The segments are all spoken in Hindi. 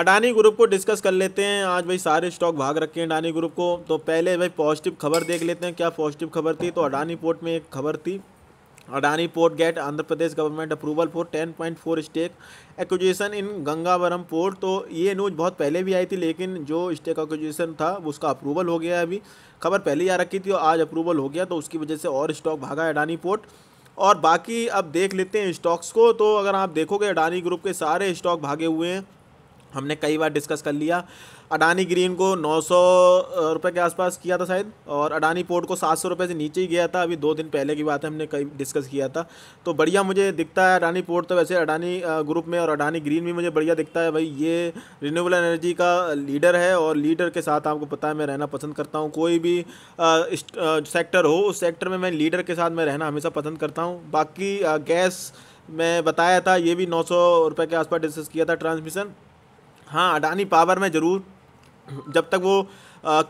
अडानी ग्रुप को डिस्कस कर लेते हैं आज भाई सारे स्टॉक भाग रखे हैं अडानी ग्रुप को तो पहले भाई पॉजिटिव खबर देख लेते हैं क्या पॉजिटिव खबर थी तो अडानी पोर्ट में एक खबर थी Adani port get Andhra Pradesh government approval for ten point four stake acquisition in Gangavaram port तो ये न्यूज़ बहुत पहले भी आई थी लेकिन जो स्टेक एक्विजिशन था उसका अप्रूवल हो गया अभी खबर पहले ही आ रखी थी और आज अप्रूवल हो गया तो उसकी वजह से और स्टॉक भागा अडानी पोर्ट और बाकी अब देख लेते हैं स्टॉक्स को तो अगर आप देखोगे अडानी ग्रुप के सारे स्टॉक भागे हुए हैं हमने कई बार डिस्कस कर लिया अडानी ग्रीन को नौ सौ रुपये के आसपास किया था शायद और अडानी पोर्ट को सात सौ रुपये से नीचे ही गया था अभी दो दिन पहले की बात है हमने कई डिस्कस किया था तो बढ़िया मुझे दिखता है अडानी पोर्ट तो वैसे अडानी ग्रुप में और अडानी ग्रीन भी मुझे बढ़िया दिखता है भाई ये रिन्यूएबल एनर्जी का लीडर है और लीडर के साथ आपको पता है मैं रहना पसंद करता हूँ कोई भी सेक्टर हो उस सेक्टर में मैं लीडर के साथ मैं रहना हमेशा पसंद करता हूँ बाकी गैस मैं बताया था ये भी नौ सौ रुपये के आसपास डिस्कस किया था ट्रांसमिशन हाँ अडानी पावर में ज़रूर जब तक वो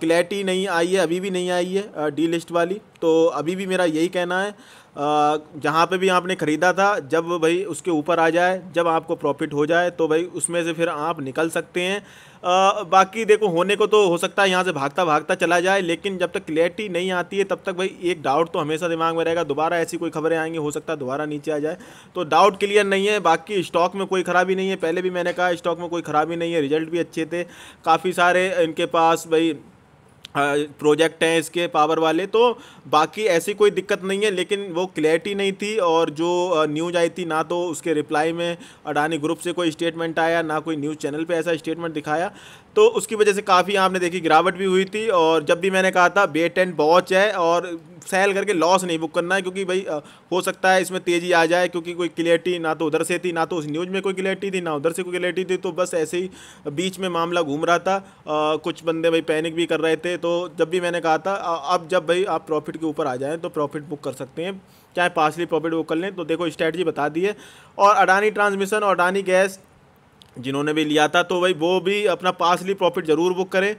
क्लैरिटी नहीं आई है अभी भी नहीं आई है डी लिस्ट वाली तो अभी भी मेरा यही कहना है जहाँ पे भी आपने ख़रीदा था जब भाई उसके ऊपर आ जाए जब आपको प्रॉफिट हो जाए तो भाई उसमें से फिर आप निकल सकते हैं आ, बाकी देखो होने को तो हो सकता है यहाँ से भागता भागता चला जाए लेकिन जब तक क्लैरिटी नहीं आती है तब तक भाई एक डाउट तो हमेशा दिमाग में रहेगा दोबारा ऐसी कोई खबरें आएंगी हो सकता है दोबारा नीचे आ जाए तो डाउट क्लियर नहीं है बाकी स्टॉक में कोई ख़राबी नहीं है पहले भी मैंने कहा स्टॉक में कोई ख़राबी नहीं है रिजल्ट भी अच्छे थे काफ़ी सारे इनके पास भाई प्रोजेक्ट हैं इसके पावर वाले तो बाकी ऐसी कोई दिक्कत नहीं है लेकिन वो क्लैरिटी नहीं थी और जो न्यूज आई थी ना तो उसके रिप्लाई में अडानी ग्रुप से कोई स्टेटमेंट आया ना कोई न्यूज़ चैनल पे ऐसा स्टेटमेंट दिखाया तो उसकी वजह से काफ़ी आपने देखी गिरावट भी हुई थी और जब भी मैंने कहा था बेट एंड वॉच है और सहल करके लॉस नहीं बुक करना है क्योंकि भाई हो सकता है इसमें तेज़ी आ जाए क्योंकि कोई क्लियरिटी ना तो उधर से थी ना तो उस न्यूज़ में कोई क्लियरिटी थी ना उधर से कोई क्लियरिटी थी तो बस ऐसे ही बीच में मामला घूम रहा था आ, कुछ बंदे भाई पैनिक भी कर रहे थे तो जब भी मैंने कहा था अब जब भाई आप प्रॉफिट के ऊपर आ जाएँ तो प्रॉफिट बुक कर सकते हैं चाहे पार्सली प्रॉफिट बुक कर लें तो देखो स्ट्रैटी बता दी है और अडानी ट्रांसमिशन और अडानी गैस जिन्होंने भी लिया था तो भाई वो भी अपना पासली प्रॉफिट ज़रूर बुक करें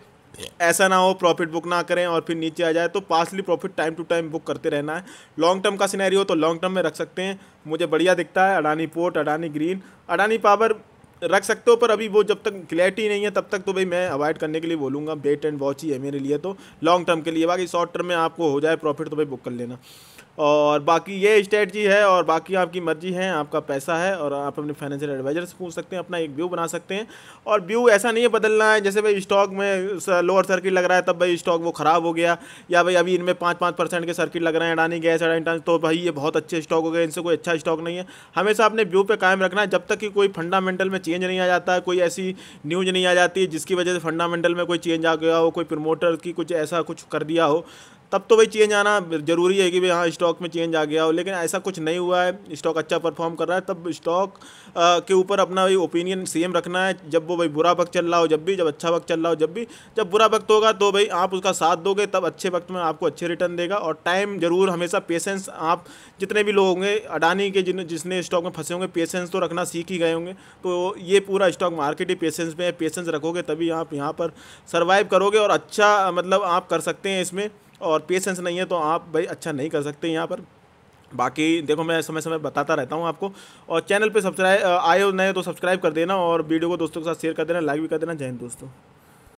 ऐसा ना हो प्रॉफिट बुक ना करें और फिर नीचे आ जाए तो पासली profit time to time book करते रहना है लॉन्ग टर्म का सिनेरियो हो तो लॉन्ग टर्म में रख सकते हैं मुझे बढ़िया दिखता है Adani port Adani green Adani power रख सकते हो पर अभी वो जब तक क्लैरिटी नहीं है तब तक तो भाई मैं अवॉइड करने के लिए बोलूँगा बेट एंड वॉच ही है मेरे लिए तो लॉन्ग टर्म के लिए बाकी शॉर्ट टर्म में आपको हो जाए प्रॉफिट तो भाई बुक कर लेना और बाकी ये स्ट्रेटजी है और बाकी आपकी मर्जी है आपका पैसा है और आप अपने फाइनेंशियल एडवाइजर से पूछ सकते हैं अपना एक व्यू बना सकते हैं और व्यू ऐसा नहीं है बदलना है जैसे भाई स्टॉक में लोअर सर्किट लग रहा है तब भाई स्टॉक वो ख़राब हो गया या भाई अभी इनमें पाँच पाँच परसेंट के सर्किट लग रहे हैं अडानी गैस अडानी तो भाई ये बहुत अच्छे स्टॉक हो गए इनसे कोई अच्छा स्टॉक नहीं है हमेशा अपने व्यू पर कायम रखना है जब तक कि कोई फंडामेंटल में चेंज नहीं आ जाता कोई ऐसी न्यूज नहीं आ जाती जिसकी वजह से फंडामेंटल में कोई चेंज आ गया हो कोई प्रमोटर की कुछ ऐसा कुछ कर दिया हो तब तो भाई चेंज आना ज़रूरी है कि भाई हाँ स्टॉक में चेंज आ गया हो लेकिन ऐसा कुछ नहीं हुआ है स्टॉक अच्छा परफॉर्म कर रहा है तब स्टॉक के ऊपर अपना भाई ओपिनियन सेम रखना है जब वो भाई बुरा वक्त चल रहा हो जब भी जब अच्छा वक्त चल रहा हो जब भी जब बुरा वक्त होगा तो भाई आप उसका साथ दोगे तब अच्छे वक्त में आपको अच्छे रिटर्न देगा और टाइम ज़रूर हमेशा पेशेंस आप जितने भी लोग होंगे अडानी के जिन जिसने स्टॉक में फंसे होंगे पेशेंस तो रखना सीख ही गए होंगे तो ये पूरा स्टॉक मार्केट ही पेशेंस में है पेशेंस रखोगे तभी आप यहाँ पर सर्वाइव करोगे और अच्छा मतलब आप कर सकते हैं इसमें और पेशेंस नहीं है तो आप भाई अच्छा नहीं कर सकते यहाँ पर बाकी देखो मैं समय समय बताता रहता हूँ आपको और चैनल पर सब्सक्राइब आए हो नए तो सब्सक्राइब कर देना और वीडियो को दोस्तों के साथ शेयर कर देना लाइक भी कर देना जय हिंद दोस्तों